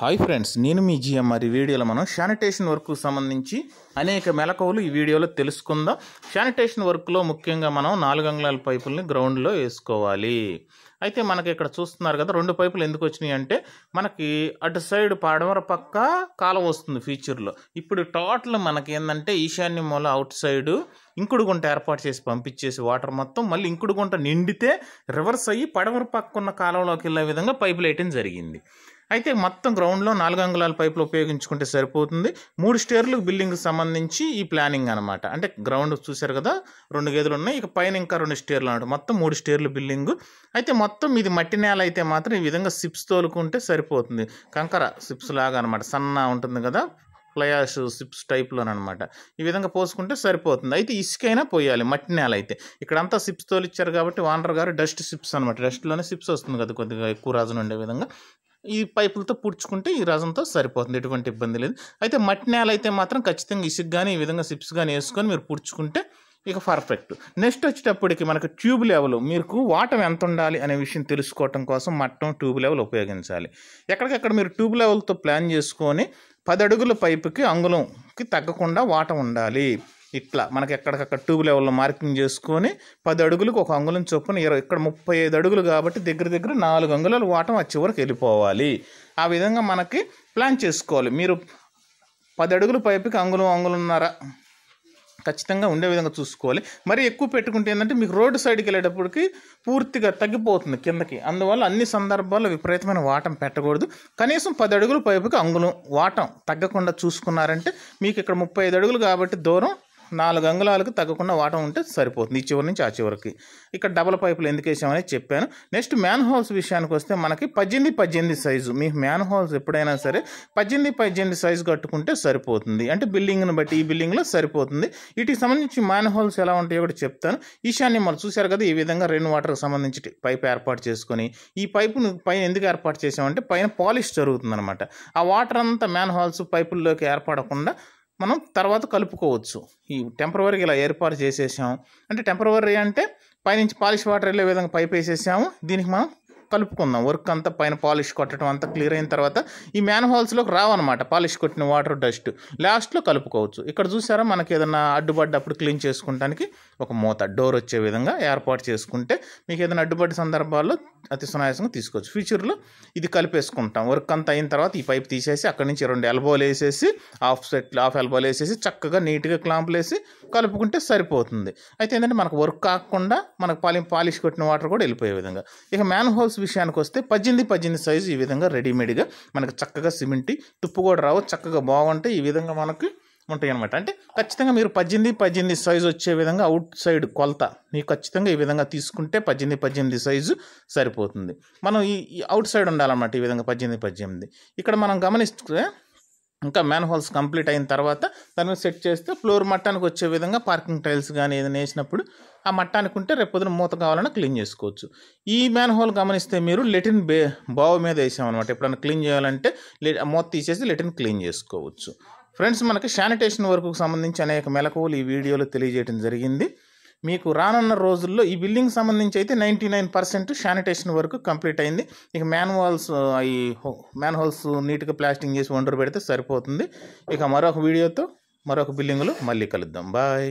hi friends నేను మీ GM మరి e వీడియోలో మనం శానిటేషన్ వర్క్కు సంబంధించి అనేక మెలకువలు ఈ వీడియోలో తెలుసుకుందాం శానిటేషన్ వర్క్లో ముఖ్యంగా మనం నాలుగు అంగళాల పైపుల్ని గ్రౌండ్లో వేసుకోవాలి అయితే మనకి ఇక్కడ చూస్తున్నారు కదా రెండు పైపులు ఎందుకు వచ్చినాయి అంటే మనకి అటు సైడ్ పాడమర పక్క కాలం వస్తుంది ఫ్యూచర్లో ఇప్పుడు టోటల్ మనకి ఏంటంటే ఈశాన్య మూల అవుట్ సైడ్ ఇంకుడు గుంట ఏర్పాటు చేసి పంపించేసి వాటర్ మొత్తం మళ్ళీ ఇంకుడు గుంట నిండితే రివర్స్ అయ్యి పడమర పక్క ఉన్న కాలంలోకి వెళ్ళే విధంగా పైపులు వేయటం జరిగింది అయితే మొత్తం గ్రౌండ్లో నాలుగు అంగుళాల పైపులు ఉపయోగించుకుంటే సరిపోతుంది మూడు స్టేర్లు బిల్డింగ్కి సంబంధించి ఈ ప్లానింగ్ అనమాట అంటే గ్రౌండ్ చూశారు కదా రెండు గేదెలు ఉన్నాయి ఇక పైన ఇంకా రెండు స్టేర్లు అనమాట మొత్తం మూడు స్టేర్లు బిల్డింగ్ అయితే మొత్తం ఇది మట్టి నేల అయితే మాత్రం ఈ విధంగా సిప్స్ తోలుకుంటే సరిపోతుంది కంకర సిప్స్ లాగా అనమాట సన్న ఉంటుంది కదా ఫ్లయాష్ సిప్స్ టైప్లోనమాట ఈ విధంగా పోసుకుంటే సరిపోతుంది అయితే ఇసుకైనా పోయాలి మట్టి నేల అయితే ఇక్కడంతా సిప్స్ తోలిచ్చారు కాబట్టి వానర్ గారు డస్ట్ సిప్స్ అనమాట డస్ట్లోనే సిప్స్ వస్తుంది కదా కొద్దిగా ఎక్కువ రాజును ఉండే విధంగా ఈ పైపులతో పుడుచుకుంటే ఈ రసంతో సరిపోతుంది ఎటువంటి ఇబ్బంది లేదు అయితే మట్టి నేల అయితే మాత్రం ఖచ్చితంగా ఇసుకు కానీ ఈ విధంగా సిప్స్ కానీ వేసుకొని మీరు పుడుచుకుంటే ఇక పర్ఫెక్ట్ నెక్స్ట్ వచ్చేటప్పటికి మనకు ట్యూబ్ లెవెల్ మీకు వాటర్ ఎంత ఉండాలి అనే విషయం తెలుసుకోవటం కోసం మట్టం ట్యూబ్ లెవెల్ ఉపయోగించాలి ఎక్కడికక్కడ మీరు ట్యూబ్ లెవెల్తో ప్లాన్ చేసుకొని పది అడుగుల పైపుకి అంగుళంకి తగ్గకుండా వాటర్ ఉండాలి ఇట్లా మనకి ఎక్కడికక్కడ ట్యూబ్ లెవెల్లో మార్కింగ్ చేసుకొని పది అడుగులకు ఒక అంగుళం చొప్పున ఇరవై ఇక్కడ ముప్పై ఐదు అడుగులు కాబట్టి దగ్గర దగ్గర నాలుగు అంగుళాలు వాటం ఆ చివరికి వెళ్ళిపోవాలి ఆ విధంగా మనకి ప్లాన్ చేసుకోవాలి మీరు పది అడుగులు పైపుకి అంగుళం అంగులున్నారా ఖచ్చితంగా ఉండే విధంగా చూసుకోవాలి మరి ఎక్కువ పెట్టుకుంటే ఏంటంటే మీకు రోడ్డు సైడ్కి వెళ్ళేటప్పటికి పూర్తిగా తగ్గిపోతుంది కిందకి అందువల్ల అన్ని సందర్భాల్లో విపరీతమైన వాటం పెట్టకూడదు కనీసం పది అడుగులు పైపుకి అంగుళం వాటం తగ్గకుండా చూసుకున్నారంటే మీకు ఇక్కడ ముప్పై ఐదు అడుగులు కాబట్టి దూరం నాలుగు అంగుళాలకు తగ్గకుండా వాటం ఉంటే సరిపోతుంది ఈ చివరి నుంచి ఆ చివరికి ఇక్కడ డబల్ పైపులు ఎందుకు వేసామని చెప్పాను నెక్స్ట్ మ్యాన్ హోల్స్ విషయానికి వస్తే మనకి పద్దెనిమిది పద్దెనిమిది సైజు మీ మ్యాన్ హోల్స్ ఎప్పుడైనా సరే పద్దెనిమిది పద్దెనిమిది సైజు కట్టుకుంటే సరిపోతుంది అంటే బిల్డింగ్ను బట్టి ఈ బిల్డింగ్లో సరిపోతుంది వీటికి సంబంధించి మ్యాన్ హోల్స్ ఎలా ఉంటాయో కూడా చెప్తాను ఈశాన్యం మనం చూశారు కదా ఈ విధంగా రెయిన్ వాటర్కి సంబంధించి పైప్ ఏర్పాటు చేసుకొని ఈ పైపును పైన ఎందుకు ఏర్పాటు చేసామంటే పైన పాలిష్ అనమాట ఆ వాటర్ అంతా మ్యాన్ హోల్స్ పైపుల్లోకి ఏర్పడకుండా మనం తర్వాత కలుపుకోవచ్చు ఈ టెంపరవరీ ఇలా ఏర్పాటు చేసేసాము అంటే టెంపరవరీ అంటే పైనుంచి పాలిష్ వాటర్ వెళ్ళే విధంగా పైప్ వేసేసాము దీనికి మనం కలుపుకుందాం వర్క్ అంతా పైన పాలిష్ కొట్టడం అంతా క్లియర్ అయిన తర్వాత ఈ మ్యాన్ హోల్స్లోకి రావన్నమాట పాలిష్ కొట్టిన వాటర్ డస్ట్ లాస్ట్లో కలుపుకోవచ్చు ఇక్కడ చూసారా మనకి ఏదైనా అడ్డుపడ్డప్పుడు క్లీన్ చేసుకోవడానికి ఒక మూత డోర్ వచ్చే విధంగా ఏర్పాటు చేసుకుంటే మీకు ఏదైనా అడ్డుపడ్డ సందర్భాల్లో అతి సునాయాసంగా తీసుకోవచ్చు ఫ్యూచర్లో ఇది కలిపేసుకుంటాం వర్క్ అంతా అయిన తర్వాత ఈ పైప్ తీసేసి అక్కడి నుంచి రెండు ఎల్బోలు వేసేసి హాఫ్ సెట్ హాఫ్ ఎల్బోలు వేసేసి చక్కగా నీట్గా క్లాంపులు వేసి కలుపుకుంటే సరిపోతుంది అయితే ఏంటంటే మనకు వర్క్ కాకుండా మనకు పాలి పాలిష్ కొట్టిన వాటర్ కూడా వెళ్ళిపోయే విధంగా ఇక మ్యాన్ హోల్స్ విషయానికి వస్తే పద్దెనిమిది పద్దెనిమిది సైజు ఈ విధంగా రెడీమేడ్గా మనకు చక్కగా సిమెంట్ తుప్పు కూడా రావు చక్కగా బాగుంటే ఈ విధంగా మనకి ఉంటాయి అనమాట అంటే ఖచ్చితంగా మీరు పద్దెనిమిది పద్దెనిమిది సైజు వచ్చే విధంగా అవుట్ సైడ్ కొలత మీకు ఖచ్చితంగా ఈ విధంగా తీసుకుంటే పద్దెనిమిది పద్దెనిమిది సైజు సరిపోతుంది మనం ఈ అవుట్ సైడ్ ఉండాలన్నమాట ఈ విధంగా పద్దెనిమిది పద్దెనిమిది ఇక్కడ మనం గమనిస్తే ఇంకా మ్యాన్ హోల్స్ కంప్లీట్ అయిన తర్వాత దాని మీద సెట్ చేస్తే ఫ్లోర్ మట్టానికి వచ్చే విధంగా పార్కింగ్ టైల్స్ కానీ ఏదైనా వేసినప్పుడు ఆ మట్టానికి ఉంటే రేపొద్దున మూత కావాలన్నా క్లీన్ చేసుకోవచ్చు ఈ మ్యాన్ హోల్ గమనిస్తే మీరు లెటిన్ బే బావు మీద వేసామన్నమాట ఎప్పుడైనా క్లీన్ చేయాలంటే మూత తీసేసి లెటిన్ క్లీన్ చేసుకోవచ్చు ఫ్రెండ్స్ మనకి శానిటేషన్ వర్క్కు సంబంధించి అనేక మెలకువలు ఈ వీడియోలో తెలియజేయడం జరిగింది మీకు రానున్న రోజుల్లో ఈ బిల్డింగ్ సంబంధించి అయితే ninety nine percent sanitation work complete అయింది ఇక మ్యాన్వాల్స్ అవి మ్యాన్ హోల్స్ నీట్గా ప్లాస్టింగ్ చేసి వండరు పెడితే సరిపోతుంది ఇక మరొక వీడియోతో మరొక బిల్డింగ్లో మళ్ళీ కలుద్దాం బాయ్